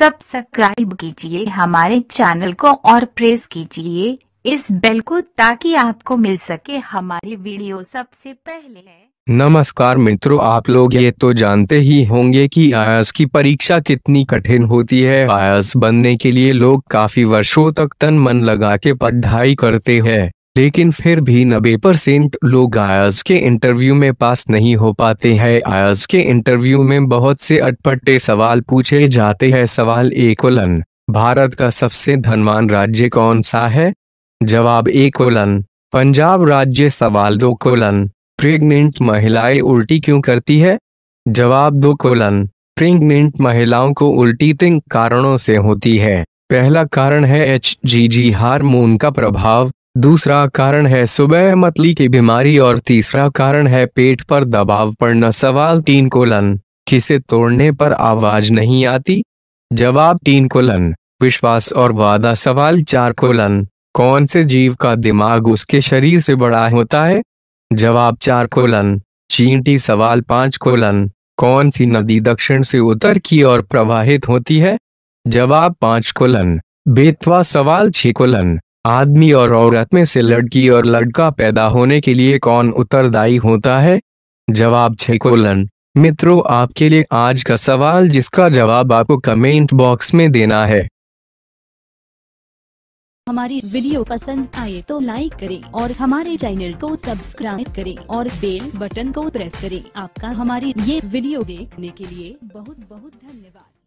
subscribe कीजिए हमारे channel को और प्रेस कीजिए इस बेल को ताकि आपको मिल सके हमारी वीडियो सबसे पहले नमस्कार मित्रों आप लोग ये तो जानते ही होंगे कि आयस की परीक्षा कितनी कठिन होती है आयस बनने के लिए लोग काफी वर्षों तक तन मन लगा के पढ़ाई करते हैं लेकिन फिर भी नब्बे परसेंट लोग आयाज के इंटरव्यू में पास नहीं हो पाते हैं आयाज के इंटरव्यू में बहुत से अटपटे सवाल पूछे जाते हैं सवाल एक उलन भारत का सबसे धनवान राज्य कौन सा है जवाब एक उलन पंजाब राज्य सवाल दो कोलन प्रेग्नेंट महिलाएं उल्टी क्यों करती है जवाब दो कोलन प्रेग्नेंट महिलाओं को उल्टी तीन कारणों से होती है पहला कारण है एच जी जी हार्मोन का प्रभाव दूसरा कारण है सुबह मतली की बीमारी और तीसरा कारण है पेट पर दबाव पड़ना सवाल तीन कोलन किसे तोड़ने पर आवाज नहीं आती जवाब तीन कोलन विश्वास और वादा सवाल चार कोलन कौन से जीव का दिमाग उसके शरीर से बड़ा होता है जवाब चार कोलन चींटी सवाल पांच कोलन कौन सी नदी दक्षिण से उत्तर की ओर प्रवाहित होती है जवाब पांच कोलन बेतवा सवाल छह कोलन आदमी और औरत में से लड़की और लड़का पैदा होने के लिए कौन उत्तरदायी होता है जवाब छे कोलन मित्रों आपके लिए आज का सवाल जिसका जवाब आपको कमेंट बॉक्स में देना है हमारी वीडियो पसंद आए तो लाइक करें और हमारे चैनल को सब्सक्राइब करें और बेल बटन को प्रेस करें आपका हमारी ये वीडियो देखने के लिए बहुत बहुत धन्यवाद